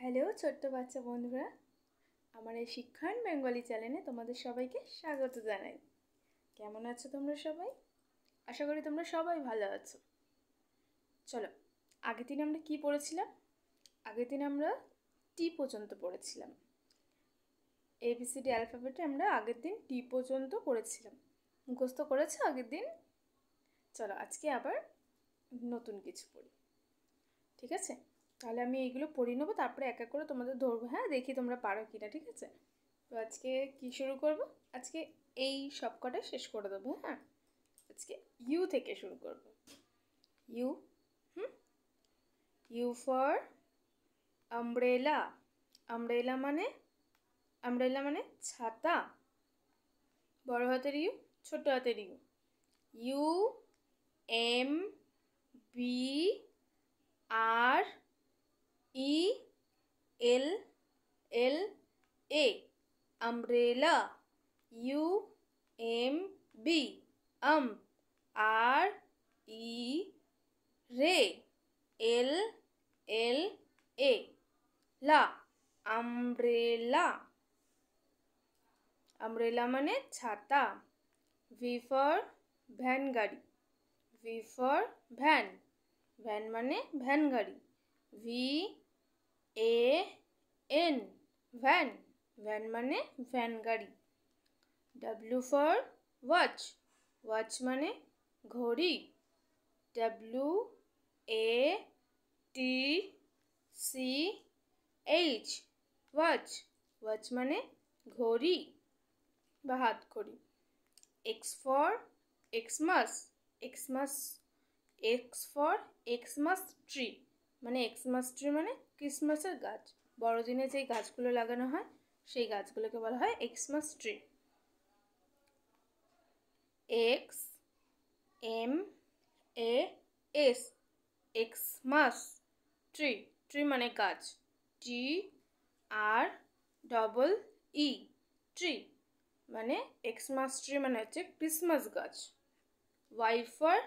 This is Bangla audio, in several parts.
হ্যালো ছোট্ট বাচ্চা বন্ধুরা আমার এই শিক্ষায়ন বেঙ্গলি চ্যানেলে তোমাদের সবাইকে স্বাগত জানাই কেমন আছো তোমরা সবাই আশা করি তোমরা সবাই ভালো আছো চলো আগের দিন আমরা কি পড়েছিলাম আগের দিন আমরা টি পর্যন্ত পড়েছিলাম এবিসিডি অ্যালফাবেটে আমরা আগের দিন টি পর্যন্ত পড়েছিলাম মুখস্থ করেছো আগের দিন চলো আজকে আবার নতুন কিছু পড়ি ঠিক আছে তাহলে আমি এইগুলো পড়িয়ে নেবো তারপরে এক এক করে তোমাদের ধরবো হ্যাঁ দেখি তোমরা পারো কি না ঠিক আছে তো আজকে কি শুরু করব আজকে এই সব কটা শেষ করে দেবো হ্যাঁ আজকে ইউ থেকে শুরু করব U hmm U for umbrella umbrella মানে আমব্রেলা মানে ছাতা বড় হাতের ইউ ছোট হাতের U U M B R A umbrella U M B um R E रे एल एल ए ला अम्ब्रेला अम्ब्रेला माने छाता वी फॉर भैन गाड़ी वी फॉर भैन भैन माने भैन गाड़ी V A N van van मान वैन गाड़ी डब्ल्यू फर व्च व्च मान घड़ी W A T C H watch watch मान घड़ी हाथ घड़ी X for Xmas Xmas X for Xmas tree मान एक्समास ट्री मान क्रिसमस गाच बड़दे गाचगलो लगाना है से गाचल के बला है Xmas tree X M S Xmas tree tree मान गाच T R double E tree मान एक्समास ट्री मान क्रिसमास गाच वाई फर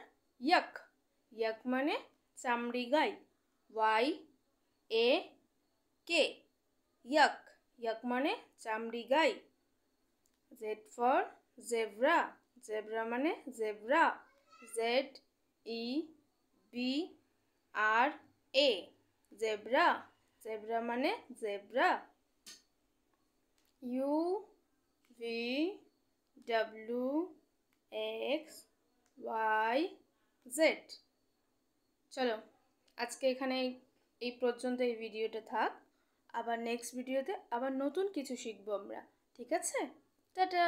यक यक मान चामी गाय वाई ए के यक ইয়াক মানে চামড়ি গাই জেড ফর জেব্রা জেব্রা মানে zebra Z E B R A zebra zebra মানে zebra U V W X Y Z চলো আজকে এখানে এই পর্যন্ত এই ভিডিওটা থাক আবার নেক্সট ভিডিওতে আবার নতুন কিছু শিখবো আমরা ঠিক আছে টাটা